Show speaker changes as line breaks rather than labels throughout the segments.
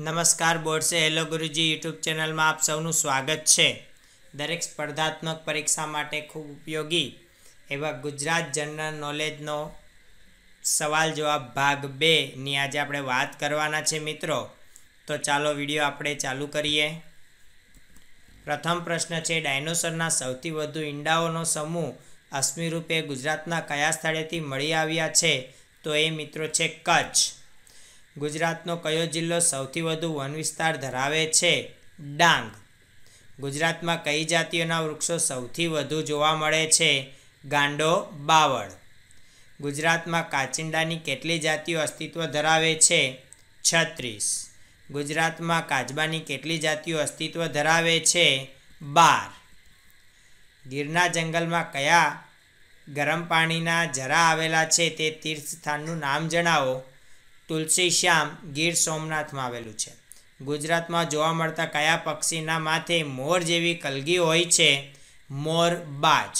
નમસ્કાર બોર્ડસે હેલો ગુરુજી યુટ્યુબ ચેનલમાં આપ સૌનું સ્વાગત છે દરેક સ્પર્ધાત્મક પરીક્ષા માટે ખૂબ ઉપયોગી એવા ગુજરાત જનરલ નોલેજનો સવાલ જવાબ ભાગ બેની આજે આપણે વાત કરવાના છે મિત્રો તો ચાલો વિડીયો આપણે ચાલુ કરીએ પ્રથમ પ્રશ્ન છે ડાયનોસરના સૌથી વધુ ઈંડાઓનો સમૂહ અશ્મી ગુજરાતના કયા સ્થળેથી મળી આવ્યા છે તો એ મિત્રો છે કચ્છ ગુજરાતનો કયો જિલ્લો સૌથી વધુ વન વિસ્તાર ધરાવે છે ડાંગ ગુજરાતમાં કઈ જાતિઓના વૃક્ષો સૌથી વધુ જોવા મળે છે ગાંડો બાવળ ગુજરાતમાં કાચિંડાની કેટલી જાતિઓ અસ્તિત્વ ધરાવે છે છત્રીસ ગુજરાતમાં કાજબાની કેટલી જાતિઓ અસ્તિત્વ ધરાવે છે બાર ગીરના જંગલમાં કયા ગરમ પાણીના જરા આવેલા છે તે તીર્થસ્થાનનું નામ જણાવો તુલસી ગીર સોમનાથમાં આવેલું છે ગુજરાતમાં જોવા મળતા કયા પક્ષીના માથે મોર જેવી કલગી હોય છે મોર બાજ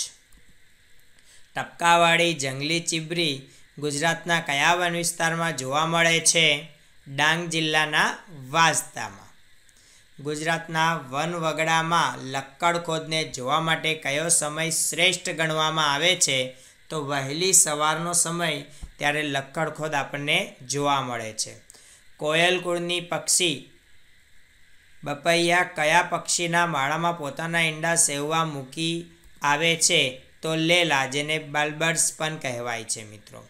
ટપકાવાળી જંગલી ચીબરી ગુજરાતના કયા વન વિસ્તારમાં જોવા મળે છે ડાંગ જિલ્લાના વાંસદામાં ગુજરાતના વન વગડામાં લક્કડ ખોદને જોવા માટે કયો સમય શ્રેષ્ઠ ગણવામાં આવે છે તો વહેલી સવારનો સમય ત્યારે લક્કડ આપણને જોવા મળે છે કોયલ કુળની પક્ષી બપૈયા કયા પક્ષીના માળામાં પોતાના ઈંડા સેવવા મૂકી આવે છે તો લેલા જેને બલ્બર્સ પણ કહેવાય છે મિત્રો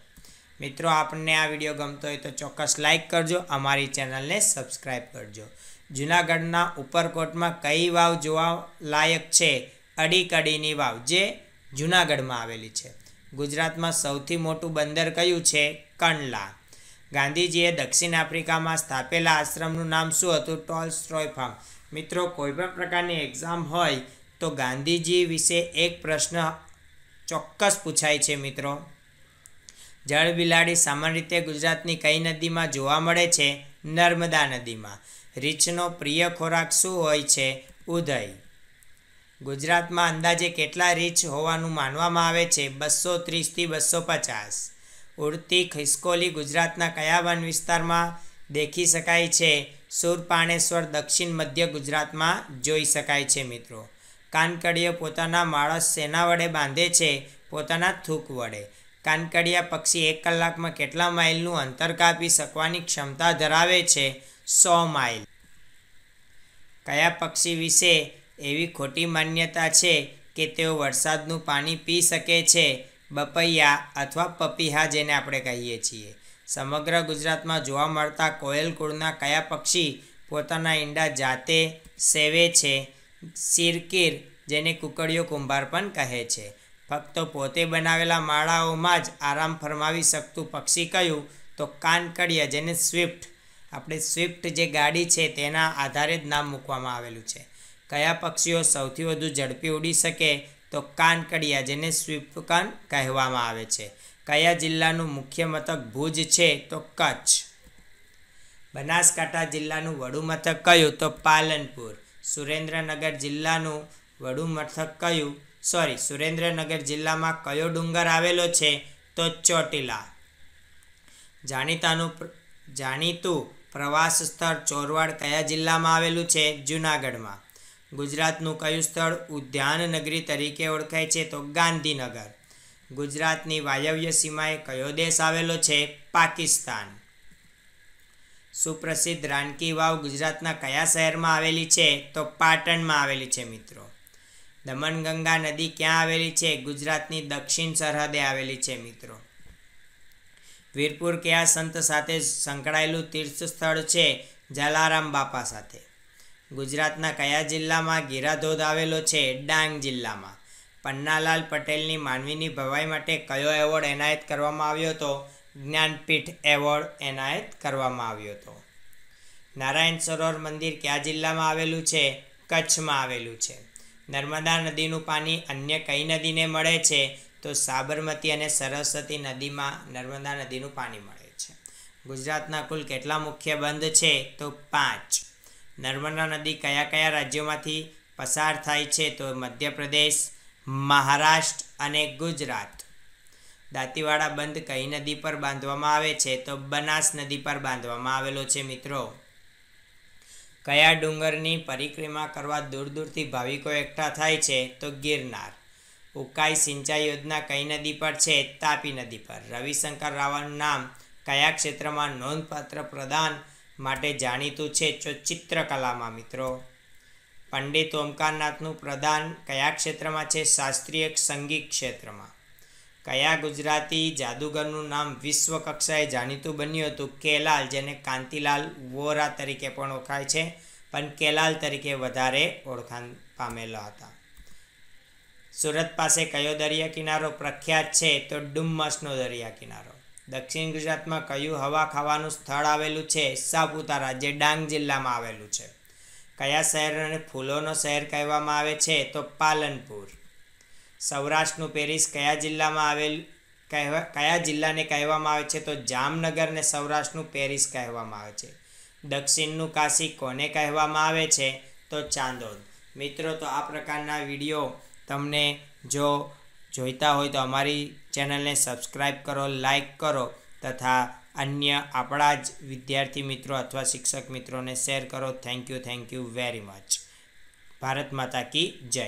મિત્રો આપણને આ વિડીયો ગમતો હોય તો ચોક્કસ લાઇક કરજો અમારી ચેનલને સબસ્ક્રાઈબ કરજો જૂનાગઢના ઉપરકોટમાં કઈ વાવ જોવા લાયક છે અડીકડીની વાવ જે જૂનાગઢમાં આવેલી છે ગુજરાતમાં સૌથી મોટું બંદર કયું છે કંડલા ગાંધીજીએ દક્ષિણ આફ્રિકામાં સ્થાપેલા આશ્રમનું નામ શું હતું ટોલ સ્ટ્રોય ફાર્મ મિત્રો કોઈપણ પ્રકારની એક્ઝામ હોય તો ગાંધીજી વિશે એક પ્રશ્ન ચોક્કસ પૂછાય છે મિત્રો જળ બિલાડી સામાન્ય રીતે ગુજરાતની કઈ નદીમાં જોવા મળે છે નર્મદા નદીમાં રીછનો પ્રિય ખોરાક શું હોય છે ઉદય ગુજરાતમાં અંદાજે કેટલા રીંછ હોવાનું માનવામાં આવે છે બસો ત્રીસથી બસો પચાસ ઉડતી ખિસકોલી ગુજરાતના કયા વન વિસ્તારમાં દેખી શકાય છે સુરપાણેશ્વર દક્ષિણ મધ્ય ગુજરાતમાં જોઈ શકાય છે મિત્રો કાનકડીયા પોતાના માળસ સેના વડે બાંધે છે પોતાના થૂક વડે કાનકડિયા પક્ષી એક કલાકમાં કેટલા માઇલનું અંતર કાપી શકવાની ક્ષમતા ધરાવે છે સો માઇલ કયા પક્ષી વિશે એવી ખોટી માન્યતા છે કે તેઓ વરસાદનું પાણી પી શકે છે બપૈયા અથવા પપીહા જેને આપણે કહીએ છીએ સમગ્ર ગુજરાતમાં જોવા મળતા કોયલ કુળના કયા પક્ષી પોતાના ઈંડા જાતે સેવે છે સિરકીર જેને કુકડીઓ કુંભાર પણ કહે છે ફક્ત પોતે બનાવેલા માળાઓમાં જ આરામ ફરમાવી શકતું પક્ષી કયું તો કાનકડિયા જેને સ્વિફ્ટ આપણે સ્વિફ્ટ જે ગાડી છે તેના આધારે જ નામ મૂકવામાં આવેલું છે કયા પક્ષીઓ સૌથી વધુ ઝડપી ઉડી શકે તો કાનકડિયા જેને સ્વીપકાન કહેવામાં આવે છે કયા જિલ્લાનું મુખ્ય મથક ભુજ છે તો કચ્છ બનાસકાંઠા જિલ્લાનું વડુ મથક કયું તો પાલનપુર સુરેન્દ્રનગર જિલ્લાનું વડુ મથક કયું સોરી સુરેન્દ્રનગર જિલ્લામાં કયો ડુંગર આવેલો છે તો ચોટીલા જાણીતાનું જાણીતું પ્રવાસ સ્થળ ચોરવાડ કયા જિલ્લામાં આવેલું છે જૂનાગઢમાં ગુજરાતનું કયું સ્થળ ઉદ્યાન નગરી તરીકે ઓળખાય છે તો ગાંધીનગર ગુજરાતની વાયવ્ય સીમાએ કયો દેશ આવેલો છે પાકિસ્તાન સુપ્રસિદ્ધ રાનકી વાવ ગુજરાતના કયા શહેરમાં આવેલી છે તો પાટણમાં આવેલી છે મિત્રો દમણગંગા નદી ક્યાં આવેલી છે ગુજરાતની દક્ષિણ સરહદે આવેલી છે મિત્રો વીરપુર કયા સંત સાથે સંકળાયેલું તીર્થ સ્થળ છે જલારામ બાપા સાથે ગુજરાતના કયા જિલ્લામાં ગીરાધોધ આવેલો છે ડાંગ જિલ્લામાં પન્નાલાલ પટેલની માનવીની ભવાઈ માટે કયો એવોર્ડ એનાયત કરવામાં આવ્યો હતો જ્ઞાનપીઠ એવોર્ડ એનાયત કરવામાં આવ્યો હતો નારાયણ સરોવર મંદિર કયા જિલ્લામાં આવેલું છે કચ્છમાં આવેલું છે નર્મદા નદીનું પાણી અન્ય કઈ નદીને મળે છે તો સાબરમતી અને સરસ્વતી નદીમાં નર્મદા નદીનું પાણી મળે છે ગુજરાતના કુલ કેટલા મુખ્ય બંધ છે તો પાંચ નર્મદા નદી કયા કયા રાજ્યોમાંથી પસાર થાય છે તો મધ્યપ્રદેશ મહારાષ્ટ્ર અને ગુજરાત દાંતીવાડા બંધ કઈ નદી પર બાંધવામાં આવે છે તો બનાસ નદી પર બાંધવામાં આવેલો છે મિત્રો કયા ડુંગરની પરિક્રમા કરવા દૂર દૂરથી ભાવિકો એકઠા થાય છે તો ગિરનાર ઉકાઈ સિંચાઈ યોજના કઈ નદી પર છે તાપી નદી પર રવિશંકર રાવણનું નામ કયા ક્ષેત્રમાં નોંધપાત્ર પ્રદાન માટે જાણીતું છે તો ચિત્રકલામાં મિત્રો પંડિત ઓમકારનાથનું પ્રદાન કયા ક્ષેત્રમાં છે શાસ્ત્રીય સંગીત ક્ષેત્રમાં કયા ગુજરાતી જાદુગરનું નામ વિશ્વ કક્ષાએ જાણીતું બન્યું હતું કેલાલ જેને કાંતિલાલ વોરા તરીકે પણ ઓળખાય છે પણ કેલાલ તરીકે વધારે ઓળખાણ પામેલા હતા સુરત પાસે કયો દરિયા કિનારો પ્રખ્યાત છે તો ડુમ્મસનો દરિયા કિનારો દક્ષિણ ગુજરાતમાં કયું હવા ખાવાનું સ્થળ આવેલું છે સાપુતારા જે ડાંગ જિલ્લામાં આવેલું છે કયા શહેરને ફૂલોનો શહેર કહેવામાં આવે છે તો પાલનપુર સૌરાષ્ટ્રનું પેરિસ કયા જિલ્લામાં આવેલ કહેવા કયા જિલ્લાને કહેવામાં આવે છે તો જામનગરને સૌરાષ્ટ્રનું પેરિસ કહેવામાં આવે છે દક્ષિણનું કાશી કોને કહેવામાં આવે છે તો ચાંદોદ મિત્રો તો આ પ્રકારના વિડીયો તમને જો જોઈતા હોય તો અમારી ચેનલને સબસ્ક્રાઈબ કરો લાઇક કરો તથા અન્ય આપણા જ વિદ્યાર્થી મિત્રો અથવા શિક્ષક મિત્રોને શેર કરો thank you thank you very much Bharat માતા કી જય